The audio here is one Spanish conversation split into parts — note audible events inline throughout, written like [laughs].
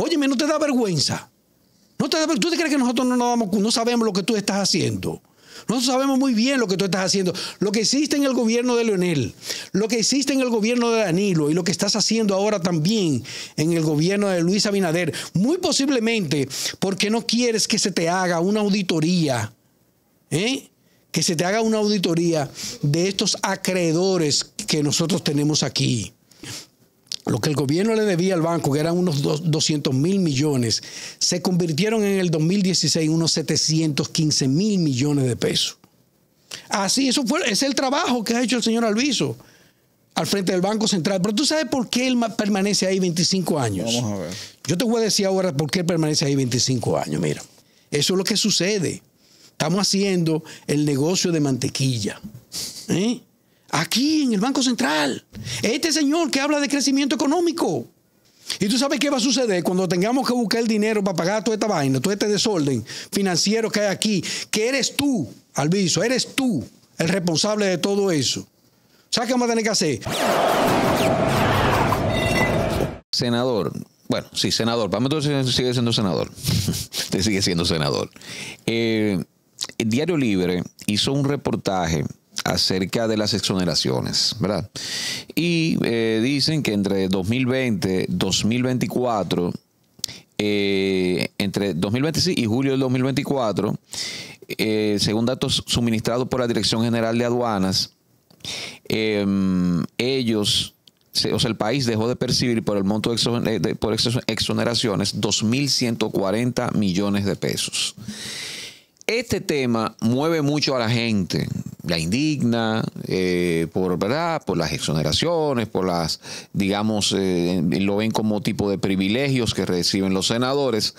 Óyeme, ¿no te da vergüenza? ¿No te ¿Tú te crees que nosotros no, no sabemos lo que tú estás haciendo? Nosotros sabemos muy bien lo que tú estás haciendo. Lo que existe en el gobierno de Leonel, lo que existe en el gobierno de Danilo y lo que estás haciendo ahora también en el gobierno de Luis Abinader, muy posiblemente porque no quieres que se te haga una auditoría, ¿eh? que se te haga una auditoría de estos acreedores que nosotros tenemos aquí lo que el gobierno le debía al banco, que eran unos 200 mil millones, se convirtieron en el 2016 en unos 715 mil millones de pesos. Así, eso fue, es el trabajo que ha hecho el señor Alviso al frente del Banco Central. Pero tú sabes por qué él permanece ahí 25 años. Vamos a ver. Yo te voy a decir ahora por qué él permanece ahí 25 años. Mira, eso es lo que sucede. Estamos haciendo el negocio de mantequilla. ¿Eh? Aquí en el Banco Central. Este señor que habla de crecimiento económico. Y tú sabes qué va a suceder cuando tengamos que buscar el dinero para pagar toda esta vaina, todo este desorden financiero que hay aquí, que eres tú, Alviso, eres tú el responsable de todo eso. ¿Sabes qué vamos a tener que hacer? Senador, bueno, sí, senador, para mí sigue siendo senador, [laughs] te sigue siendo senador. Eh, el Diario Libre hizo un reportaje acerca de las exoneraciones, ¿verdad? Y eh, dicen que entre 2020, 2024, eh, entre 2026 y julio del 2024, eh, según datos suministrados por la Dirección General de Aduanas, em, ellos, o sea, el país dejó de percibir por el monto de, exoneraciones 2.140 millones de pesos. Este tema mueve mucho a la gente, la indigna, eh, por, ¿verdad? por las exoneraciones, por las, digamos, eh, lo ven como tipo de privilegios que reciben los senadores,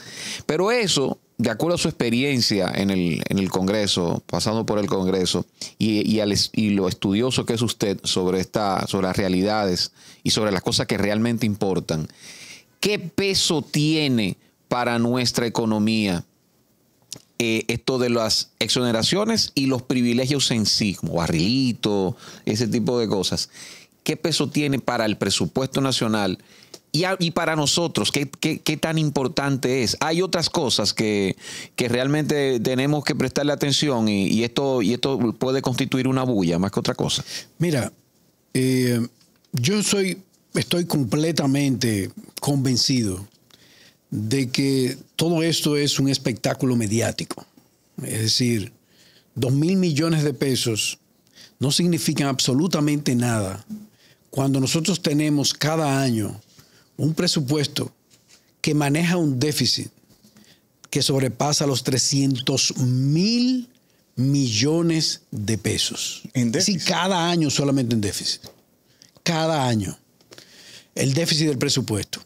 pero eso, de acuerdo a su experiencia en el, Congreso, pasando por el Congreso, y, y, lo estudioso que es usted sobre, sobre las realidades y sobre las cosas que realmente importan, ¿qué peso tiene para nuestra economía? Eh, esto de las exoneraciones y los privilegios en sí, como ese tipo de cosas. ¿Qué peso tiene para el presupuesto nacional y, para nosotros? ¿qué, tan importante es? Hay otras cosas que, realmente tenemos que prestarle atención y, esto, y esto puede constituir una bulla más que otra cosa. Mira, eh, yo soy, estoy completamente convencido de que todo esto es un espectáculo mediático. Es decir, dos mil millones de pesos no significan absolutamente nada cuando nosotros tenemos cada año un presupuesto que maneja un déficit que sobrepasa los 300 mil millones de pesos. ¿En cada año solamente en déficit. Cada año. El déficit del presupuesto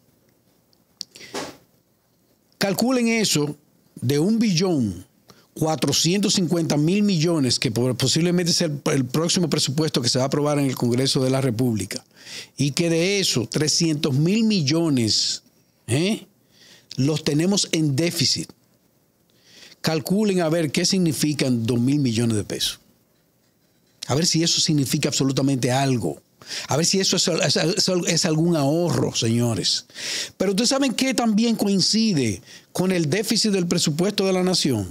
calculen eso de un billón, 450 mil millones, que posiblemente es el, próximo presupuesto que se va a aprobar en el Congreso de la República, y que de eso 300 mil millones ¿eh? los tenemos en déficit. Calculen a ver qué significan 2 mil millones de pesos. A ver si eso significa absolutamente algo. A ver si eso es, algún ahorro, señores. Pero ustedes saben que también coincide con el déficit del presupuesto de la nación.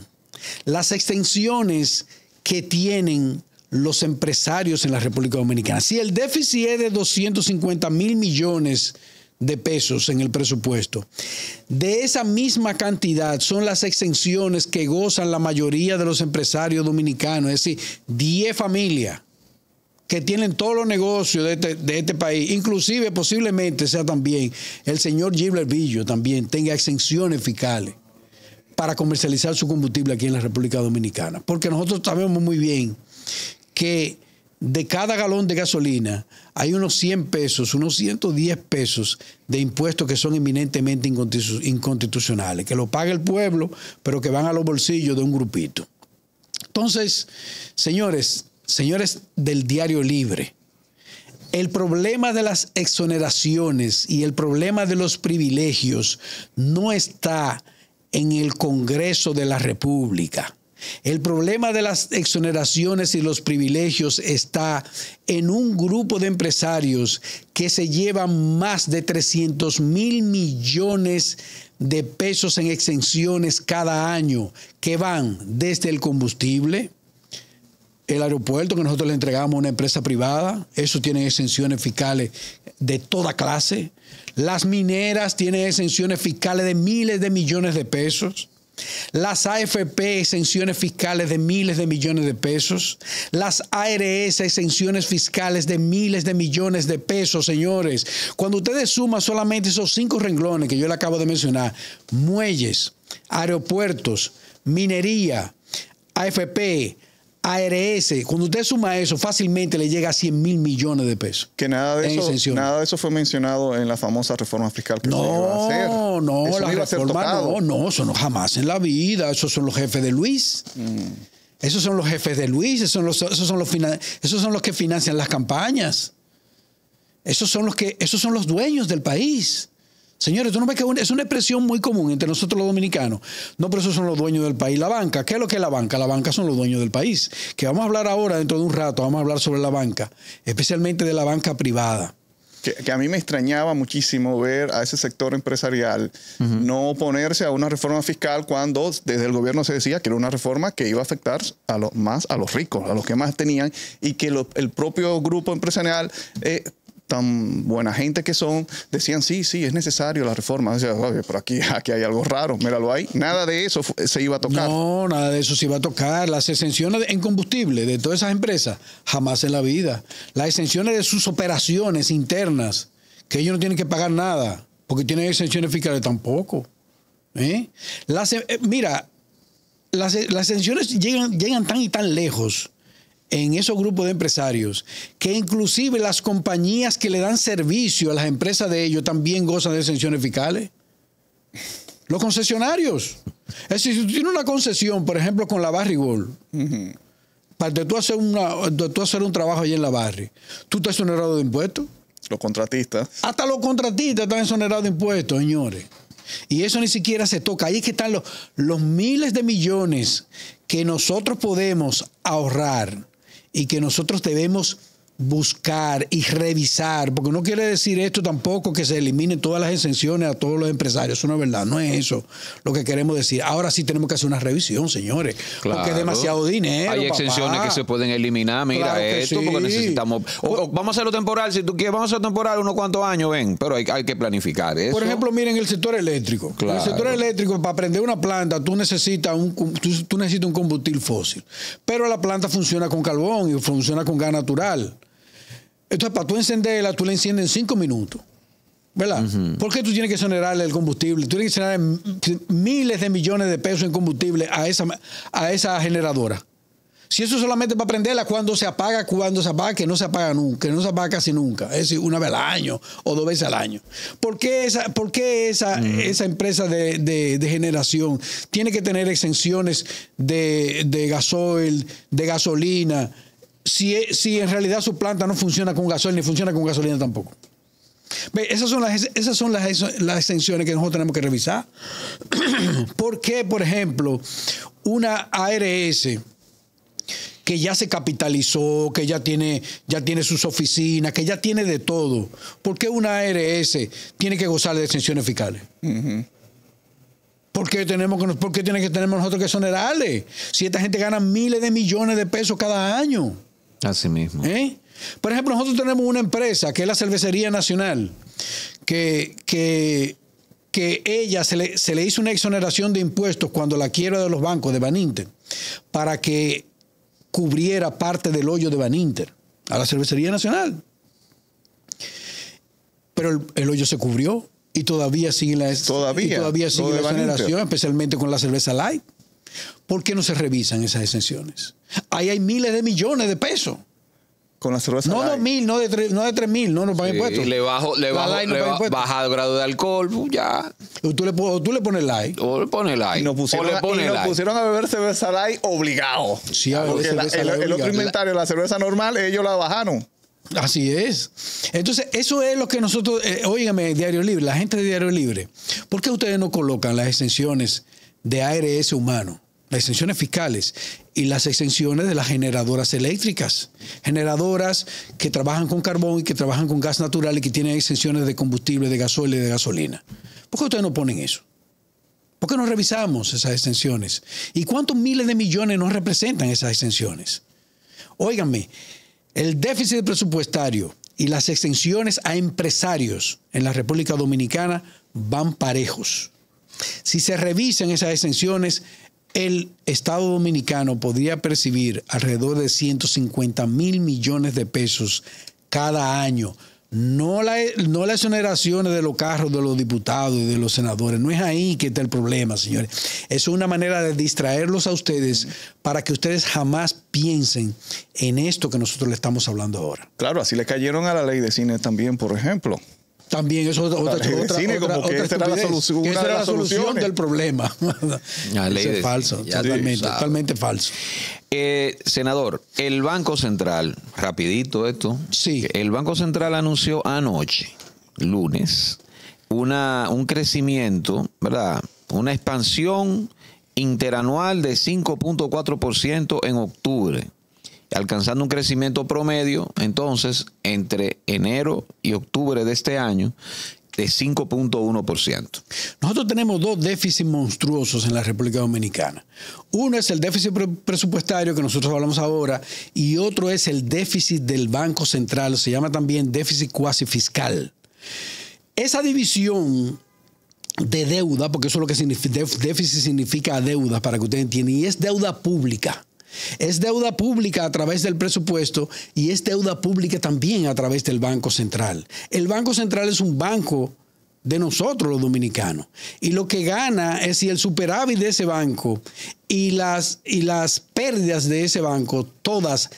Las extensiones que tienen los empresarios en la República Dominicana. Si el déficit es de 250 mil millones de pesos en el presupuesto, de esa misma cantidad son las extensiones que gozan la mayoría de los empresarios dominicanos, es decir, 10 familias que tienen todos los negocios este, de este, país, inclusive posiblemente sea también el señor Gilbert Villo también tenga exenciones fiscales para comercializar su combustible aquí en la República Dominicana. Porque nosotros sabemos muy bien que de cada galón de gasolina hay unos 100 pesos, unos 110 pesos de impuestos que son eminentemente inconstitucionales, que lo paga el pueblo, pero que van a los bolsillos de un grupito. Entonces, señores, señores del Diario Libre, el problema de las exoneraciones y el problema de los privilegios no está en el Congreso de la República. El problema de las exoneraciones y los privilegios está en un grupo de empresarios que se llevan más de 300 mil millones de pesos en exenciones cada año, que van desde el combustible, el aeropuerto que nosotros le entregamos a una empresa privada, eso tiene exenciones fiscales de toda clase. Las mineras tienen exenciones fiscales de miles de millones de pesos. Las AFP, exenciones fiscales de miles de millones de pesos. Las ARS, exenciones fiscales de miles de millones de pesos, señores. Cuando ustedes suman solamente esos cinco renglones que yo le acabo de mencionar, muelles, aeropuertos, minería, AFP, ARS, cuando usted suma eso, fácilmente le llega a 100 mil millones de pesos. Que nada de, eso, nada de eso fue mencionado en la famosa reforma fiscal que no, se iba a hacer. No, no, la no no, no, eso no jamás en la vida. Esos son los jefes de Luis. Mm. Esos son los jefes de Luis, esos son los, esos son los, esos son los que financian las campañas. Esos son los, que, esos son los dueños del país. Señores, no que es una expresión muy común entre nosotros los dominicanos. No, pero esos son los dueños del país. La banca, ¿qué es lo que es la banca? La banca son los dueños del país. Que vamos a hablar ahora, dentro de un rato, vamos a hablar sobre la banca, especialmente de la banca privada. Que, a mí me extrañaba muchísimo ver a ese sector empresarial no oponerse a una reforma fiscal cuando desde el gobierno se decía que era una reforma que iba a afectar a los más a los ricos, a los que más tenían, y que el propio grupo empresarial eh, tan buena gente que son, decían, sí, sí, es necesario la reforma. pero aquí, aquí hay algo raro, míralo ahí. Nada de eso se iba a tocar. No, nada de eso se iba a tocar. Las exenciones en combustible de todas esas empresas, jamás en la vida. Las exenciones de sus operaciones internas, que ellos no tienen que pagar nada, porque tienen exenciones fiscales tampoco. ¿eh? Eh, mira, las, las exenciones llegan, llegan tan y tan lejos en esos grupos de empresarios, que inclusive las compañías que le dan servicio a las empresas de ellos también gozan de exenciones fiscales. Los concesionarios. Es decir, si tú tienes una concesión, por ejemplo, con la Barry Gold, para que tú, hacer hacer un trabajo allí en la Barry, tú estás exonerado de impuestos. Los contratistas. Hasta los contratistas están exonerados de impuestos, señores. Y eso ni siquiera se toca. Ahí es que están los, los miles de millones que nosotros podemos ahorrar y que nosotros debemos buscar y revisar, porque no quiere decir esto tampoco que se eliminen todas las exenciones a todos los empresarios, eso no es verdad, no es eso lo que queremos decir. Ahora sí tenemos que hacer una revisión, señores, porque es demasiado dinero. Hay exenciones que se pueden eliminar, mira esto, porque necesitamos, vamos a hacerlo temporal, si tú quieres, vamos a hacerlo temporal unos cuantos años, ven, pero hay, que planificar Por ejemplo, miren el sector eléctrico. El sector eléctrico, para prender una planta, tú necesitas un, tú necesitas un combustible fósil, pero la planta funciona con carbón y funciona con gas natural. Entonces, para tú encenderla, tú la enciendes en cinco minutos. ¿Verdad? Porque ¿Por qué tú tienes que exonerarle el combustible? Tú tienes que exonerar miles de millones de pesos en combustible a esa, a esa generadora. Si eso solamente para prenderla cuando se apaga, cuando se apaga, que no se apaga nunca, que no se apaga casi nunca. Es decir, una vez al año o dos veces al año. ¿Por qué esa, esa, empresa de, generación tiene que tener exenciones de, de gasoil, de gasolina? E, si, en realidad su planta no funciona con gasolina ni funciona con gasolina tampoco. esas son, las, esas son las, exenciones que nosotros tenemos que revisar. [clears throat] ¿Por qué, por ejemplo, una ARS que ya se capitalizó, que ya tiene, ya tiene sus oficinas, que ya tiene de todo. ¿Por qué una ARS tiene que gozar de exenciones fiscales? ¿Por qué, tenemos que, tiene que tener nosotros que sonerales? Si esta gente gana miles de millones de pesos cada año. Así mismo. ¿Eh? Por ejemplo, nosotros tenemos una empresa que es la Cervecería Nacional, que, que, ella se le, hizo una exoneración de impuestos cuando la quiebra de los bancos de Baninter, para que cubriera parte del hoyo de Baninter a la Cervecería Nacional. Pero el, hoyo se cubrió y todavía sigue la, y todavía sigue la exoneración, especialmente con la cerveza light. ¿Por qué no se revisan esas exenciones? Ahí hay miles de millones de pesos. Con la cerveza. No mil, no de tres, no de mil, no, no pagan impuestos. Le bajo, le bajo, baja el grado de alcohol, ya. O tú le, o tú le pones like. O le pones like. Y nos pusieron, y nos pusieron a beber cerveza light obligado. Sí, a beber cerveza la, el, otro inventario, la cerveza normal, ellos la bajaron. Así es. Entonces, eso es lo que nosotros, eh, óigame, Diario Libre, la gente de Diario Libre, ¿por qué ustedes no colocan las exenciones de ARS humano? las exenciones fiscales y las exenciones de las generadoras eléctricas, generadoras que trabajan con carbón y que trabajan con gas natural y que tienen exenciones de combustible, de gasóleo y de gasolina. ¿Por qué ustedes no ponen eso? ¿Por qué no revisamos esas exenciones? ¿Y cuántos miles de millones nos representan esas exenciones? Óiganme, el déficit presupuestario y las exenciones a empresarios en la República Dominicana van parejos. Si se revisan esas exenciones, el Estado Dominicano podría percibir alrededor de 150 mil millones de pesos cada año. No, no las exoneraciones de los carros de los diputados y de los senadores. No es ahí que está el problema, señores. Es una manera de distraerlos a ustedes para que ustedes jamás piensen en esto que nosotros le estamos hablando ahora. Claro, así le cayeron a la ley de cine también, por ejemplo. También eso es otra, otra, otra, la solución, era la solución del problema. [laughs] es falso, totalmente, totalmente, falso. Eh, senador, el Banco Central, rapidito esto. Sí. El Banco Central anunció anoche, lunes, una, un crecimiento, ¿verdad? Una expansión interanual de 5.4% en octubre alcanzando un crecimiento promedio, entonces, entre enero y octubre de este año, de 5.1%. Nosotros tenemos dos déficits monstruosos en la República Dominicana. Uno es el déficit presupuestario que nosotros hablamos ahora y otro es el déficit del Banco Central, se llama también déficit cuasi fiscal. Esa división de deuda, porque eso es lo que significa, déficit significa deuda, para que ustedes entiendan, y es deuda pública. Es deuda pública a través del presupuesto y es deuda pública también a través del Banco Central. El Banco Central es un banco de nosotros los dominicanos. Y lo que gana es si el superávit de ese banco y las, y las pérdidas de ese banco, todas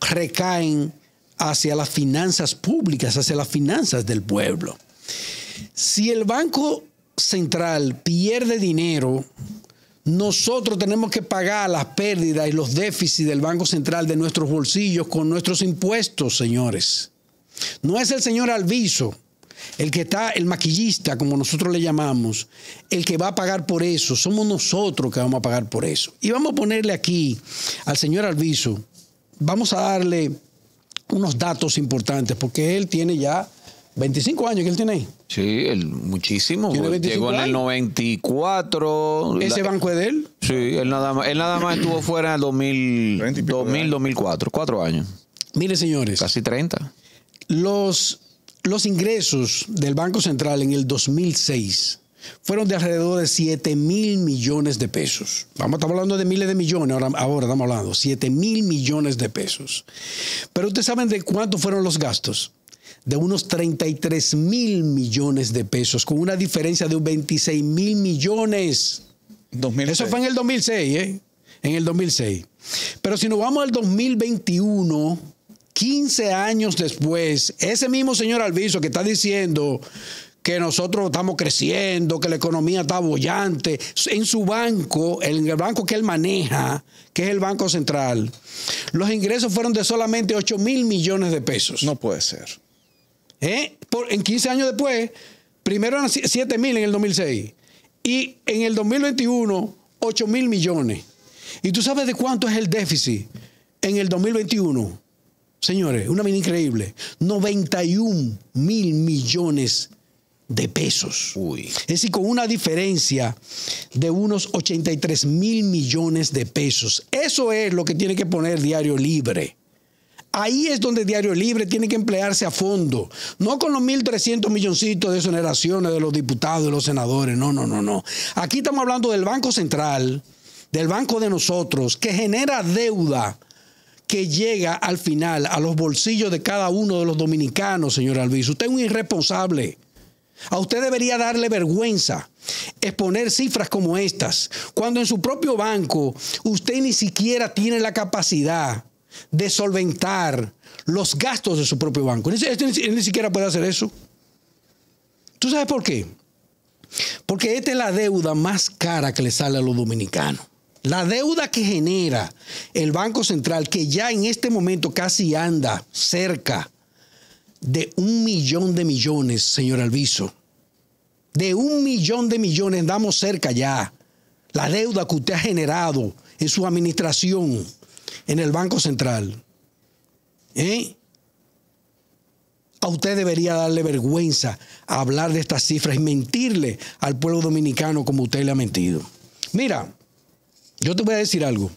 recaen hacia las finanzas públicas, hacia las finanzas del pueblo. Si el Banco Central pierde dinero nosotros tenemos que pagar las pérdidas y los déficits del Banco Central de nuestros bolsillos con nuestros impuestos, señores. No es el señor Alviso, el que está, el maquillista, como nosotros le llamamos, el que va a pagar por eso. Somos nosotros que vamos a pagar por eso. Y vamos a ponerle aquí al señor Alviso, vamos a darle unos datos importantes, porque él tiene ya 25 años que él tiene ahí. Sí, muchísimo. llegó en el 94. ¿Ese banco es de él? Sí, él nada más, él nada más estuvo fuera en el 2000, 2004, [laughs] cuatro años. Mire, señores. Casi 30. Los, los ingresos del Banco Central en el 2006 fueron de alrededor de 7 mil millones de pesos. Vamos, estamos hablando de miles de millones, ahora, ahora estamos hablando, 7 mil millones de pesos. Pero ustedes saben de cuánto fueron los gastos de unos 33 mil millones de pesos, con una diferencia de 26 mil millones. Eso fue en el 2006, ¿eh? En el 2006. Pero si nos vamos al 2021, 15 años después, ese mismo señor Alviso que está diciendo que nosotros estamos creciendo, que la economía está bollante, en su banco, en el banco que él maneja, que es el Banco Central, los ingresos fueron de solamente 8 mil millones de pesos. No puede ser. ¿Eh? en 15 años después, primero eran 7 mil en el 2006 y en el 2021 8 mil millones. ¿Y tú sabes de cuánto es el déficit en el 2021? Señores, una mina increíble. 91 mil millones de pesos. Es decir, con una diferencia de unos 83 mil millones de pesos. Eso es lo que tiene que poner Diario Libre. Ahí es donde Diario Libre tiene que emplearse a fondo, no con los 1.300 milloncitos de exoneraciones de los diputados, y los senadores, no, no, no, no. Aquí estamos hablando del Banco Central, del Banco de nosotros, que genera deuda que llega al final a los bolsillos de cada uno de los dominicanos, señor Alvis. Usted es un irresponsable. A usted debería darle vergüenza exponer cifras como estas, cuando en su propio banco usted ni siquiera tiene la capacidad de solventar los gastos de su propio banco. Él ni siquiera puede hacer eso. ¿Tú sabes por qué? Porque esta es la deuda más cara que le sale a los dominicanos. La deuda que genera el Banco Central, que ya en este momento casi anda cerca de un millón de millones, señor Alviso. De un millón de millones andamos cerca ya. La deuda que usted ha generado en su administración en el Banco Central. ¿Eh? A usted debería darle vergüenza hablar de estas cifras y mentirle al pueblo dominicano como usted le ha mentido. Mira, yo te voy a decir algo.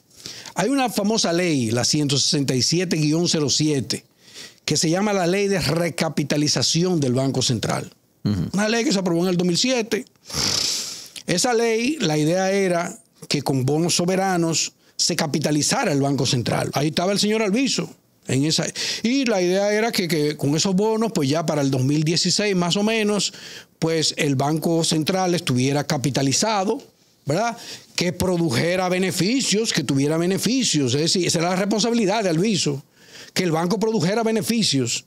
Hay una famosa ley, la 167-07, que se llama la ley de recapitalización del Banco Central. Una ley que se aprobó en el 2007. Esa ley, la idea era que con bonos soberanos se capitalizara el Banco Central. Ahí estaba el señor Alviso. En esa, y la idea era que, con esos bonos, pues ya para el 2016 más o menos, pues el Banco Central estuviera capitalizado, ¿verdad? Que produjera beneficios, que tuviera beneficios. Es decir, esa era la responsabilidad de Alviso, que el banco produjera beneficios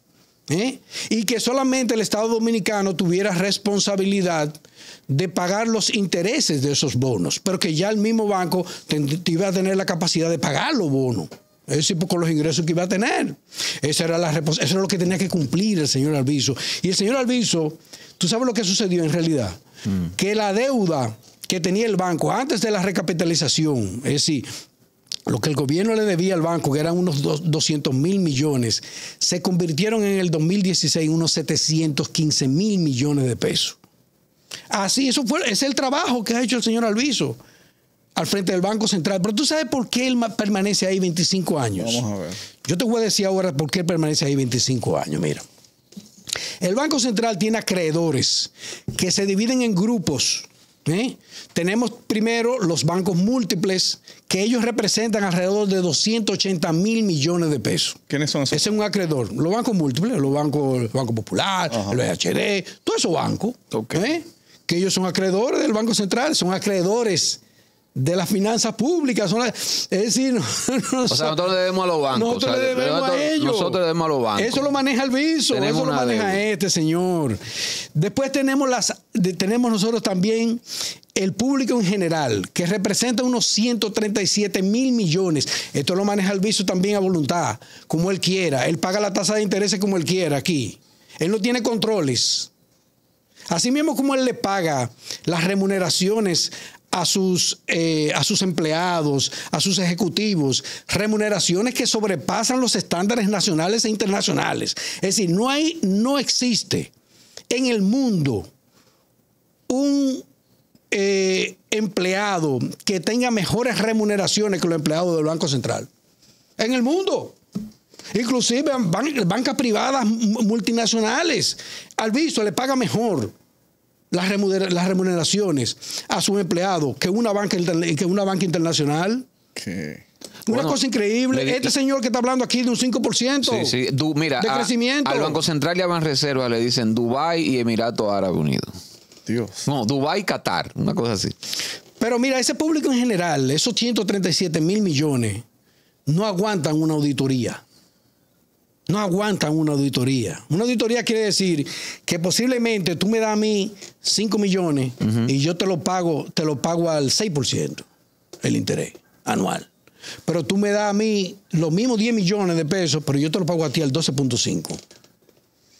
y que solamente el Estado Dominicano tuviera responsabilidad de pagar los intereses de esos bonos, pero que ya el mismo banco iba a tener la capacidad de pagar los bonos. Es con los ingresos que iba a tener. era la eso era lo que tenía que cumplir el señor Alviso. Y el señor Alviso, ¿tú sabes lo que sucedió en realidad? Mm. Que la deuda que tenía el banco antes de la recapitalización, es decir, lo que el gobierno le debía al banco, que eran unos 200 mil millones, se convirtieron en el 2016 en unos 715 mil millones de pesos. Así, eso fue, es el trabajo que ha hecho el señor Alviso al frente del Banco Central. Pero tú sabes por qué él permanece ahí 25 años. Vamos a ver. Yo te voy a decir ahora por qué él permanece ahí 25 años. Mira, el Banco Central tiene acreedores que se dividen en grupos tenemos primero los bancos múltiples, que ellos representan alrededor de 280 mil millones de pesos. ¿Quiénes son esos? Ese es un acreedor. Los bancos múltiples, los bancos, el Banco Popular, el BHD, todos esos bancos. ¿eh? Que ellos son acreedores del Banco Central, son acreedores de las finanzas públicas. es decir, [laughs] nosotros, le debemos a los bancos. Nosotros le debemos a ellos. Nosotros debemos a los bancos. Eso lo maneja el viso, eso lo maneja este señor. Después tenemos, las, tenemos nosotros también el público en general, que representa unos 137 mil millones. Esto lo maneja el viso también a voluntad, como él quiera. Él paga la tasa de intereses como él quiera aquí. Él no tiene controles. Así mismo como él le paga las remuneraciones a sus, eh, a sus empleados, a sus ejecutivos, remuneraciones que sobrepasan los estándares nacionales e internacionales. Es decir, no, hay, no existe en el mundo un eh, empleado que tenga mejores remuneraciones que los empleados del Banco Central. En el mundo. Inclusive bancas privadas multinacionales. Al visto le paga mejor las, remuneraciones a sus empleados que una banca, que una banca internacional. Una cosa increíble. este señor que está hablando aquí de un 5% de crecimiento. Al Banco Central y a Reserva le dicen Dubái y Emiratos Árabes Unidos. Dios. No, Dubái Qatar, una cosa así. Pero mira, ese público en general, esos 137 mil millones, no aguantan una auditoría no aguantan una auditoría. Una auditoría quiere decir que posiblemente tú me das a mí 5 millones y yo te lo pago, te lo pago al 6% el interés anual. Pero tú me das a mí los mismos 10 millones de pesos, pero yo te lo pago a ti al 12.5.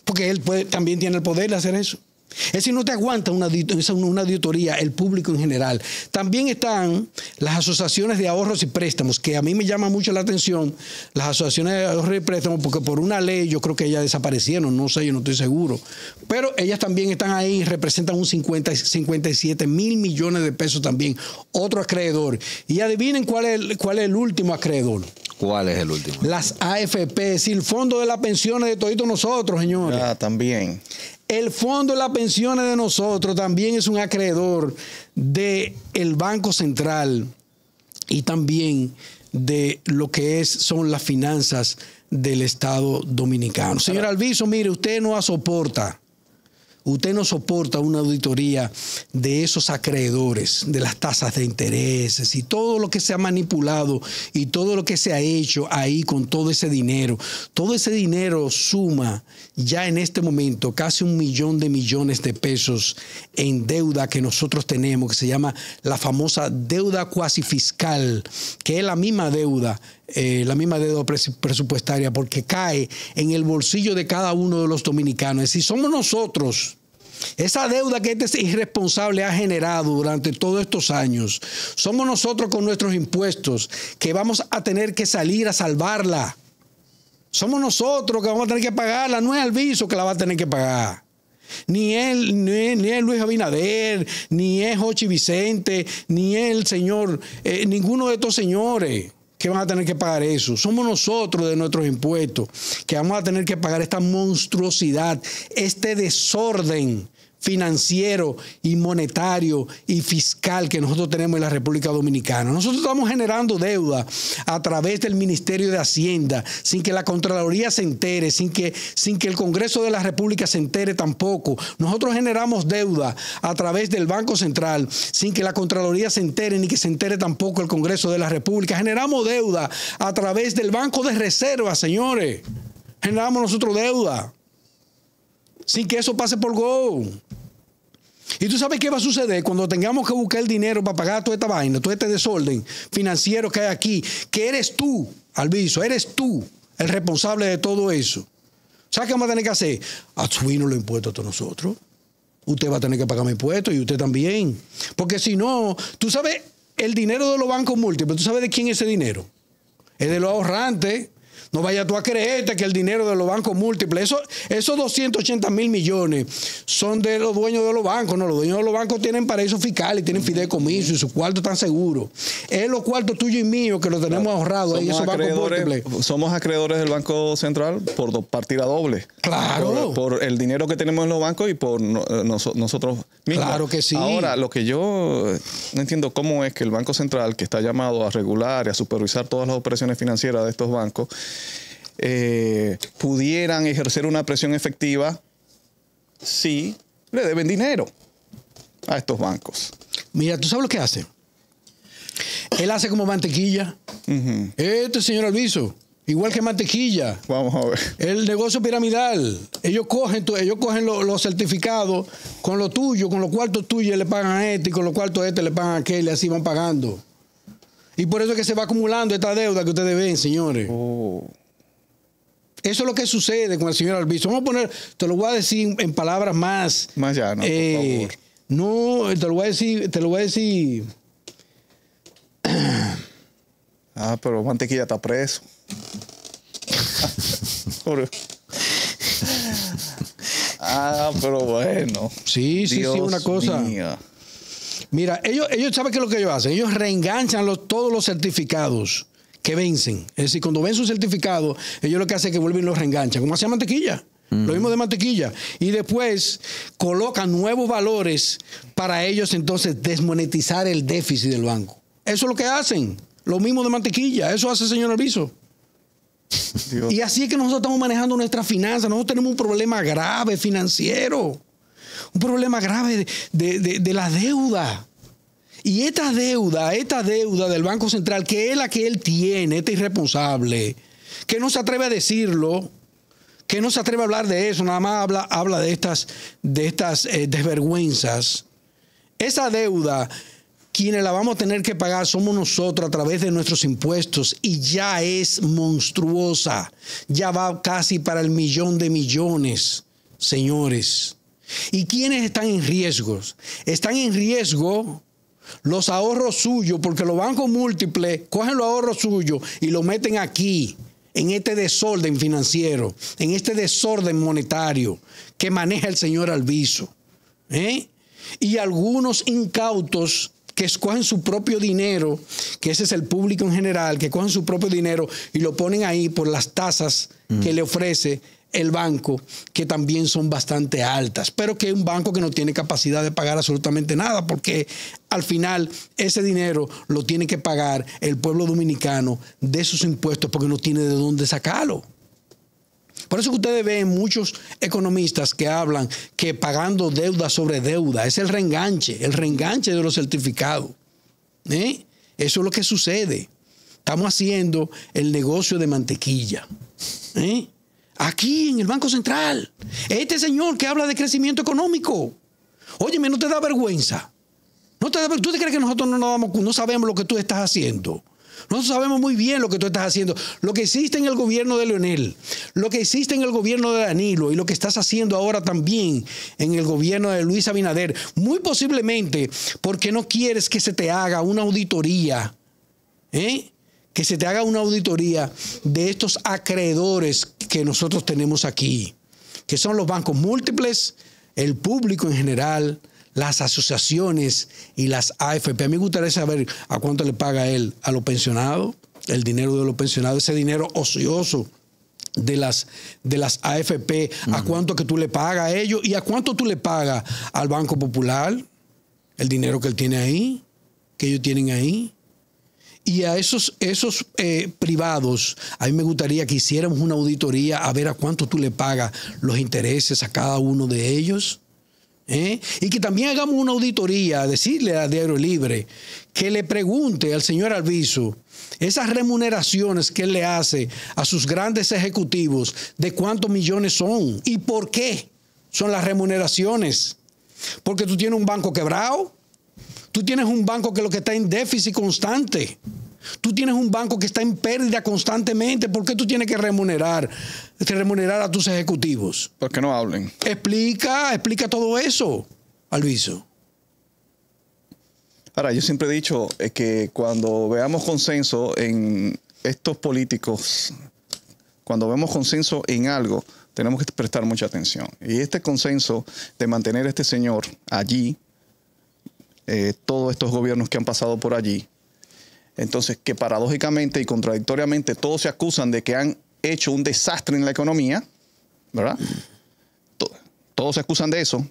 Porque él también tiene el poder de hacer eso. Es decir, no te aguanta una, auditoría el público en general. También están las asociaciones de ahorros y préstamos, que a mí me llama mucho la atención, las asociaciones de ahorros y préstamos, porque por una ley yo creo que ya desaparecieron, no sé, yo no estoy seguro. Pero ellas también están ahí, representan un 57 mil millones de pesos también, otro acreedor. Y adivinen cuál es, el, cuál es el último acreedor. ¿Cuál es el último? Las AFP, es decir, el fondo de las pensiones de todos nosotros, señores. Ah, también. El fondo de las pensiones de nosotros también es un acreedor del Banco Central y también de lo que es, son las finanzas del Estado dominicano. Señor Alviso, mire, usted no soporta Usted no soporta una auditoría de esos acreedores, de las tasas de intereses y todo lo que se ha manipulado y todo lo que se ha hecho ahí con todo ese dinero. Todo ese dinero suma ya en este momento casi un millón de millones de pesos en deuda que nosotros tenemos, que se llama la famosa deuda cuasi fiscal, que es la misma deuda eh, la misma deuda presupuestaria porque cae en el bolsillo de cada uno de los dominicanos. Si somos nosotros, esa deuda que este irresponsable ha generado durante todos estos años, somos nosotros con nuestros impuestos que vamos a tener que salir a salvarla. Somos nosotros que vamos a tener que pagarla, no es Alviso que la va a tener que pagar. Ni él, ni, ni Luis Abinader, ni es Jochi Vicente, ni el señor, eh, ninguno de estos señores que van a tener que pagar eso. Somos nosotros de nuestros impuestos que vamos a tener que pagar esta monstruosidad, este desorden financiero y monetario y fiscal que nosotros tenemos en la República Dominicana. Nosotros estamos generando deuda a través del Ministerio de Hacienda, sin que la Contraloría se entere, sin que, sin que el Congreso de la República se entere tampoco. Nosotros generamos deuda a través del Banco Central, sin que la Contraloría se entere, ni que se entere tampoco el Congreso de la República. Generamos deuda a través del Banco de Reserva, señores. Generamos nosotros deuda sin que eso pase por Go. Y tú sabes qué va a suceder cuando tengamos que buscar el dinero para pagar toda esta vaina, todo este desorden financiero que hay aquí, que eres tú, Alviso, eres tú el responsable de todo eso. ¿Sabes qué vamos a tener que hacer? A subirnos los impuestos a todos nosotros. Usted va a tener que pagar mi impuesto y usted también. Porque si no, tú sabes, el dinero de los bancos múltiples, ¿tú sabes de quién es ese dinero? Es de los ahorrantes. No vayas tú a creerte que el dinero de los bancos múltiples, esos 280 mil millones son de los dueños de los bancos. No, los dueños de los bancos tienen paraísos fiscales, tienen fideicomiso y sus cuartos están seguros. Es los cuartos tuyos y míos que los tenemos ahorrados Somos acreedores del Banco Central por partida doble. Claro. Por, el dinero que tenemos en los bancos y por eh, nosotros mismos. Claro que sí. Ahora, lo que yo eh, no entiendo cómo es que el Banco Central, que está llamado a regular y a supervisar todas las operaciones financieras de estos bancos, eh, pudieran ejercer una presión efectiva si le deben dinero a estos bancos. Mira, ¿tú sabes lo que hace? Él hace como mantequilla. Este señor Alviso, igual que mantequilla. Vamos a ver. El negocio piramidal. Ellos cogen, ellos cogen los, certificados con lo tuyo, con los cuartos tuyos le pagan a este y con los cuartos este le pagan a aquel y así van pagando. Y por eso es que se va acumulando esta deuda que ustedes ven, señores. Oh. Eso es lo que sucede con el señor Albizu. Vamos a poner, te lo voy a decir en palabras más. Más ya, no, por eh, favor. No, te lo voy a decir, te lo voy a decir. [clears throat] Ah, pero Mantequilla está preso. [laughs] ah, pero bueno. Sí, sí, sí, una cosa. Mira, ellos, ellos saben qué es lo que ellos hacen. Ellos reenganchan todos los certificados que vencen. Es decir, cuando ven su certificado, ellos lo que hacen es que vuelven y los reenganchan, como hacía mantequilla. Lo mm. mismo de mantequilla. Y después colocan nuevos valores para ellos entonces desmonetizar el déficit del banco. Eso es lo que hacen. Lo mismo de mantequilla. Eso hace el señor Alviso. Y así es que nosotros estamos manejando nuestras finanzas. Nosotros tenemos un problema grave financiero un problema grave de, la deuda. Y esta deuda, esta deuda del Banco Central, que es la que él tiene, este irresponsable, que no se atreve a decirlo, que no se atreve a hablar de eso, nada más habla, de estas, de estas eh, desvergüenzas. Esa deuda, quienes la vamos a tener que pagar somos nosotros a través de nuestros impuestos y ya es monstruosa, ya va casi para el millón de millones, señores. ¿Y quiénes están en riesgo? Están en riesgo los ahorros suyos, porque los bancos múltiples cogen los ahorros suyos y lo meten aquí, en este desorden financiero, en este desorden monetario que maneja el señor Alviso. ¿eh? Y algunos incautos que escogen su propio dinero, que ese es el público en general, que cogen su propio dinero y lo ponen ahí por las tasas que mm. le ofrece el banco, que también son bastante altas, pero que es un banco que no tiene capacidad de pagar absolutamente nada, porque al final ese dinero lo tiene que pagar el pueblo dominicano de sus impuestos, porque no tiene de dónde sacarlo. Por eso que ustedes ven muchos economistas que hablan que pagando deuda sobre deuda es el reenganche, el reenganche de los certificados. ¿Eh? Eso es lo que sucede. Estamos haciendo el negocio de mantequilla. ¿Eh? Aquí en el Banco Central. Este señor que habla de crecimiento económico. Óyeme, no te da vergüenza. ¿No te da, ¿Tú te crees que nosotros no, no sabemos lo que tú estás haciendo? Nosotros sabemos muy bien lo que tú estás haciendo. Lo que existe en el gobierno de Leonel, lo que existe en el gobierno de Danilo y lo que estás haciendo ahora también en el gobierno de Luis Abinader. Muy posiblemente porque no quieres que se te haga una auditoría. ¿eh? Que se te haga una auditoría de estos acreedores que nosotros tenemos aquí, que son los bancos múltiples, el público en general, las asociaciones y las AFP. A mí me gustaría saber a cuánto le paga él a los pensionados, el dinero de los pensionados, ese dinero ocioso de las, de las AFP, a cuánto que tú le pagas a ellos y a cuánto tú le pagas al Banco Popular, el dinero que él tiene ahí, que ellos tienen ahí. Y a esos, esos eh, privados, a mí me gustaría que hiciéramos una auditoría a ver a cuánto tú le pagas los intereses a cada uno de ellos. ¿eh? Y que también hagamos una auditoría, decirle a Diario Libre que le pregunte al señor Alviso esas remuneraciones que él le hace a sus grandes ejecutivos, de cuántos millones son y por qué son las remuneraciones. Porque tú tienes un banco quebrado, Tú tienes un banco que lo que está en déficit constante. Tú tienes un banco que está en pérdida constantemente. ¿Por qué tú tienes que remunerar, que remunerar a tus ejecutivos? Porque no hablen. Explica, explica todo eso, Alviso. Ahora, yo siempre he dicho eh, que cuando veamos consenso en estos políticos, cuando vemos consenso en algo, tenemos que prestar mucha atención. Y este consenso de mantener a este señor allí eh, todos estos gobiernos que han pasado por allí. Entonces, que paradójicamente y contradictoriamente todos se acusan de que han hecho un desastre en la economía, ¿verdad? Todos se acusan de eso.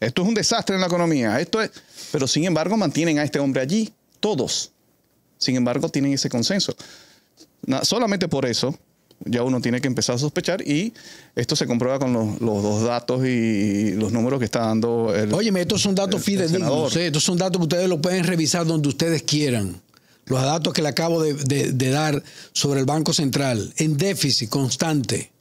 Esto es un desastre en la economía. Esto es... Pero sin embargo mantienen a este hombre allí, todos. Sin embargo, tienen ese consenso. solamente por eso ya uno tiene que empezar a sospechar y esto se comprueba con los, dos datos y los números que está dando el. Óyeme, estos son datos fidedignos, ¿eh? estos son datos que ustedes lo pueden revisar donde ustedes quieran. Los datos que le acabo de, dar sobre el Banco Central, en déficit constante.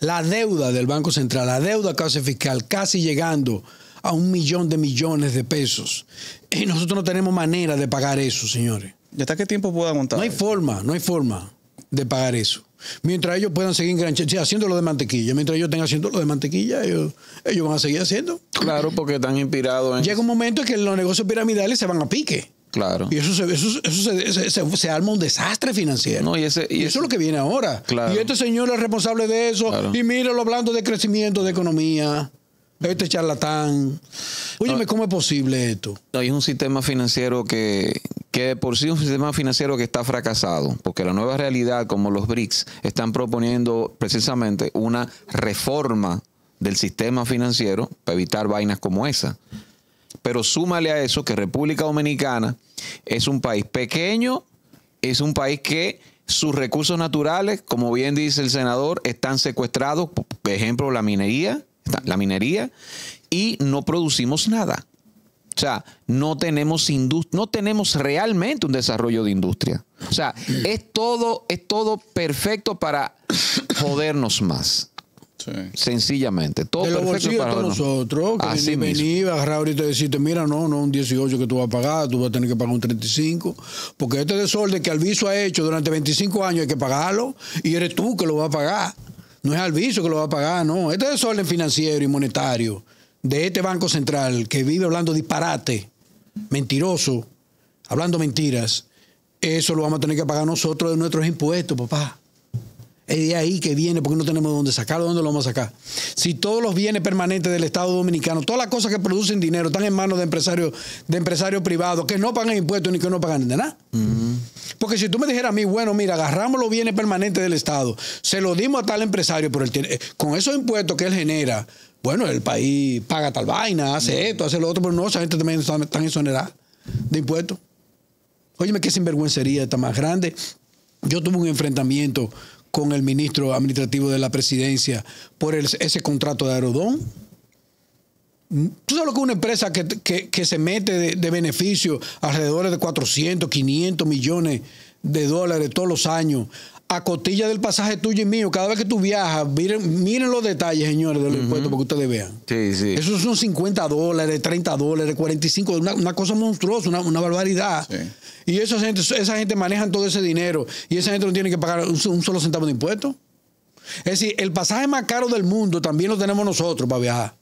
La deuda del Banco Central, la deuda casi fiscal, casi llegando a un millón de millones de pesos. Y nosotros no tenemos manera de pagar eso, señores. ¿Y hasta qué tiempo puedo aguantar? No hay forma, no hay forma de pagar eso. Mientras ellos puedan seguir haciéndolo de mantequilla, mientras ellos estén lo de mantequilla, ellos, van a seguir haciendo. Claro, porque están inspirados en... Llega un momento en que los negocios piramidales se van a pique. Claro. Y eso, se, se, arma un desastre financiero. y, eso es lo que viene ahora. Claro. Y este señor es responsable de eso. Y míralo hablando de crecimiento, de economía. Este charlatán. Óyeme, ¿cómo es posible esto? Hay es un sistema financiero que, que por sí es un sistema financiero que está fracasado, porque la nueva realidad, como los BRICS, están proponiendo precisamente una reforma del sistema financiero para evitar vainas como esa. Pero súmale a eso que República Dominicana es un país pequeño, es un país que sus recursos naturales, como bien dice el senador, están secuestrados, por ejemplo, la minería, la minería y no producimos nada. O sea, no tenemos no tenemos realmente un desarrollo de industria. O sea, es todo, es todo perfecto para jodernos más. Sencillamente. Todo perfecto para nosotros. Que Así agarrar ahorita y decirte, mira, no, no un 18 que tú vas a pagar, tú vas a tener que pagar un 35. Porque este desorden que Alviso ha hecho durante 25 años hay que pagarlo y eres tú que lo vas a pagar. No es Alviso que lo va a pagar, no. Este desorden financiero y monetario de este Banco Central que vive hablando disparate, mentiroso, hablando mentiras, eso lo vamos a tener que pagar nosotros de nuestros impuestos, papá. Es de ahí que viene, porque no tenemos dónde sacarlo, ¿dónde lo vamos a sacar? Si todos los bienes permanentes del Estado Dominicano, todas las cosas que producen dinero, están en manos de empresarios, de empresarios privados, que no pagan impuestos ni que no pagan de nada. Porque si tú me dijeras a mí, bueno, mira, agarramos los bienes permanentes del Estado, se los dimos a tal empresario, pero él eh, con esos impuestos que él genera, bueno, el país paga tal vaina, hace esto, hace lo otro, pero no, esa gente también está, está exonerada de impuestos. Óyeme, qué sinvergüencería está más grande. Yo tuve un enfrentamiento con el ministro administrativo de la presidencia por ese contrato de Aerodón. Tú sabes lo que una empresa que, se mete de, de, beneficio alrededor de 400, 500 millones de dólares todos los años a cotilla del pasaje tuyo y mío, cada vez que tú viajas, miren, miren los detalles, señores, de los impuestos para que ustedes vean. Sí, sí. Esos son 50 dólares, 30 dólares, 45, una, una cosa monstruosa, una, barbaridad. Y esa gente, esa gente manejan todo ese dinero y esa gente no tiene que pagar un, un solo centavo de impuestos. Es decir, el pasaje más caro del mundo también lo tenemos nosotros para viajar.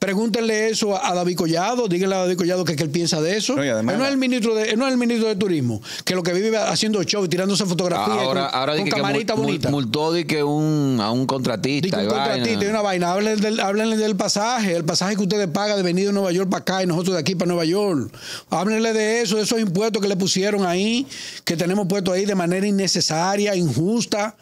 Pregúntenle eso a, David Collado, díganle a David Collado que, que él piensa de eso. No, él, no es el ministro de, no es el ministro de turismo, que lo que vive haciendo show y tirándose fotografías ah, ahora, con, ahora con que camarita que bonita. Multó que un, a un contratista. un contratista y una vaina. Háblenle del, háblenle del pasaje, el pasaje que ustedes pagan de venir de Nueva York para acá y nosotros de aquí para Nueva York. Háblenle de eso, de esos impuestos que le pusieron ahí, que tenemos puesto ahí de manera innecesaria, injusta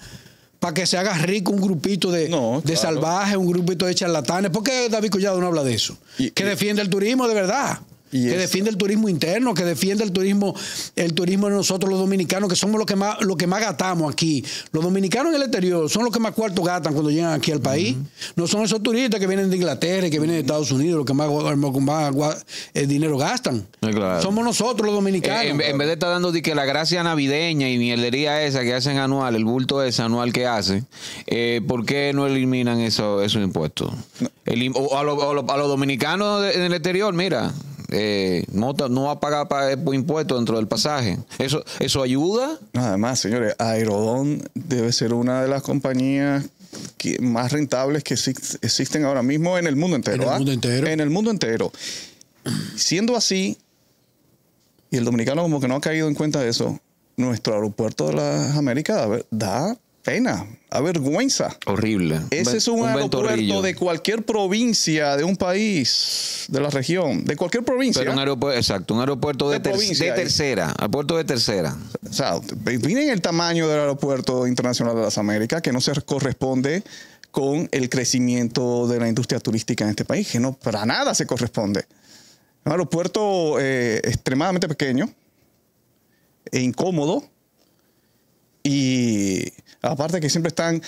para que se haga rico un grupito de, salvajes, un grupito de charlatanes. ¿Por qué David Collado no habla de eso? que defiende el turismo de verdad que defiende el turismo interno, que defiende el turismo, el turismo de nosotros los dominicanos, que somos los que más, lo que más gastamos aquí. Los dominicanos en el exterior son los que más cuartos gastan cuando llegan aquí al país. No son esos turistas que vienen de Inglaterra y que vienen de Estados Unidos los que más, más, eh, dinero gastan. Eh, somos nosotros los dominicanos. Eh, en, vez de estar dando que la gracia navideña y mierdería esa que hacen anual, el bulto ese anual que hacen eh, ¿por qué no eliminan eso, esos impuestos? a los dominicanos en el exterior, mira, eh, no, no, va a pagar para, eh, impuestos dentro del pasaje. ¿Eso, ¿Eso ayuda? Además, señores, Aerodón debe ser una de las compañías más rentables que existen ahora mismo en el mundo entero. En el ¿ah? mundo entero. En el mundo entero. Siendo así, y el dominicano como que no ha caído en cuenta de eso, nuestro aeropuerto de las Américas da pena, a vergüenza. Horrible. Ese es un, aeropuerto de cualquier provincia de un país, de la región, de cualquier provincia. Pero un aeropuerto, exacto, un aeropuerto de, de, tercera, aeropuerto de tercera. O sea, miren el tamaño del aeropuerto internacional de las Américas, que no se corresponde con el crecimiento de la industria turística en este país, que no para nada se corresponde. Un aeropuerto eh, extremadamente pequeño e incómodo y aparte que siempre están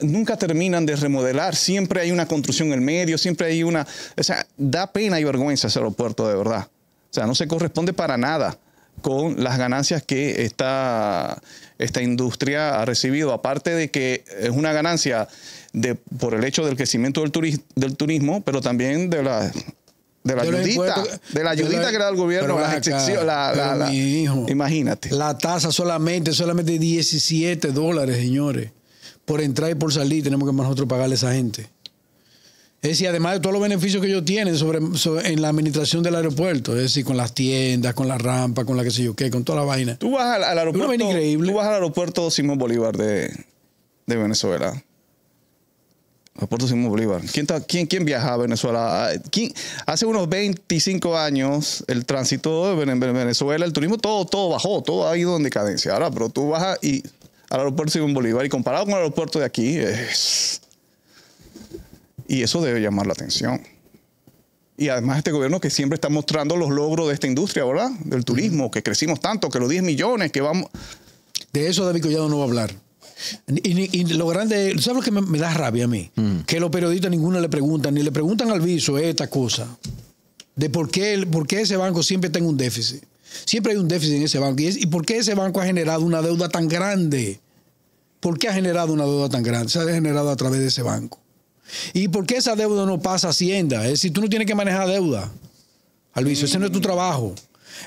nunca terminan de remodelar, siempre hay una construcción en el medio, siempre hay una... O sea, da pena y vergüenza ese aeropuerto de verdad. O sea, no se corresponde para nada con las ganancias que esta, esta industria ha recibido. Aparte de que es una ganancia de, por el hecho del crecimiento del, del turismo, pero también de la de la ayudita, de la ayudita que le da el gobierno, la, imagínate. La tasa solamente, solamente 17 dólares, señores. Por entrar y por salir tenemos que nosotros pagarle a esa gente. Es decir, además de todos los beneficios que ellos tienen sobre, en la administración del aeropuerto, es decir, con las tiendas, con la rampa, con la que sé yo qué, con toda la vaina. Tú vas al, aeropuerto. aeropuerto Simón Bolívar de Venezuela Puerto Simón Bolívar. ¿Quién, quién, viaja a Venezuela? Ah, Hace unos 25 años, el tránsito de Venezuela, el turismo, todo, todo bajó, todo ha ido en decadencia. Ahora, pero tú vas y, al aeropuerto Simón Bolívar y comparado con el aeropuerto de aquí, es... y eso debe llamar la atención. Y además este gobierno que siempre está mostrando los logros de esta industria, ¿verdad? Del turismo, que crecimos tanto, que los 10 millones, que vamos... De eso David Collado no va a hablar. Y, lo grande, ¿sabes lo que me, da rabia a mí? Mm. Que los periodistas ninguno le preguntan, ni le preguntan al viso esta cosa, de por qué, ese banco siempre tiene un déficit. Siempre hay un déficit en ese banco. ¿Y, por qué ese banco ha generado una deuda tan grande? ¿Por qué ha generado una deuda tan grande? Se ha generado a través de ese banco. ¿Y por qué esa deuda no pasa a Hacienda? Es decir, tú no tienes que manejar deuda, Alviso. Ese no es tu mm. trabajo.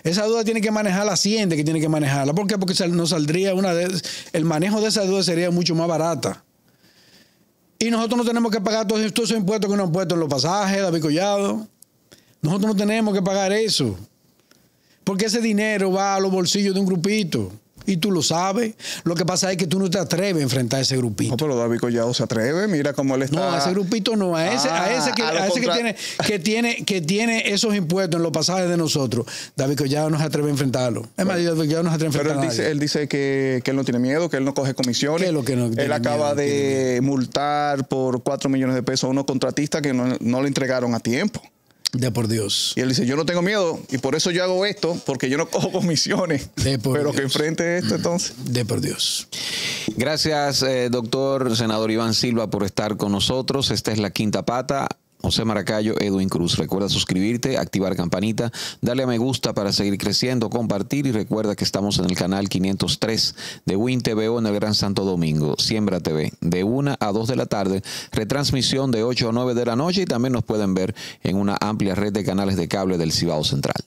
Esa duda tiene que manejar la Hacienda, que tiene que manejarla. ¿Por qué? Porque no saldría una vez el manejo de esa duda sería mucho más barata. Y nosotros no tenemos que pagar todos estos impuestos que nos han puesto en los pasajes, David Collado. Nosotros no tenemos que pagar eso. Porque ese dinero va a los bolsillos de un grupito. Y tú lo sabes. Lo que pasa es que tú no te atreves a enfrentar a ese grupito. No, pero David Collado se atreve, mira cómo él está. No, a ese grupito no, a ese, a ah, ese, que, tiene, que, tiene, que tiene esos impuestos en los pasajes de nosotros. David Collado no se atreve a enfrentarlo. Es más, David Collado no se atreve a enfrentarlo. él dice, que, él no tiene miedo, que él no coge comisiones. él acaba de multar por cuatro millones de pesos a unos contratistas que no, no le entregaron a tiempo. De por Dios. Y él dice, yo no tengo miedo y por eso yo hago esto, porque yo no [laughs] cojo comisiones. De por Pero que enfrente esto entonces. De por Dios. Gracias, eh, doctor senador Iván Silva, por estar con nosotros. Esta es la quinta pata. José Maracayo, Edwin Cruz. Recuerda suscribirte, activar campanita, darle a me gusta para seguir creciendo, compartir y recuerda que estamos en el canal 503 de Win TVO en el Gran Santo Domingo, Siembra TV, de 1 a 2 de la tarde, retransmisión de 8 a 9 de la noche y también nos pueden ver en una amplia red de canales de cable del Cibao Central.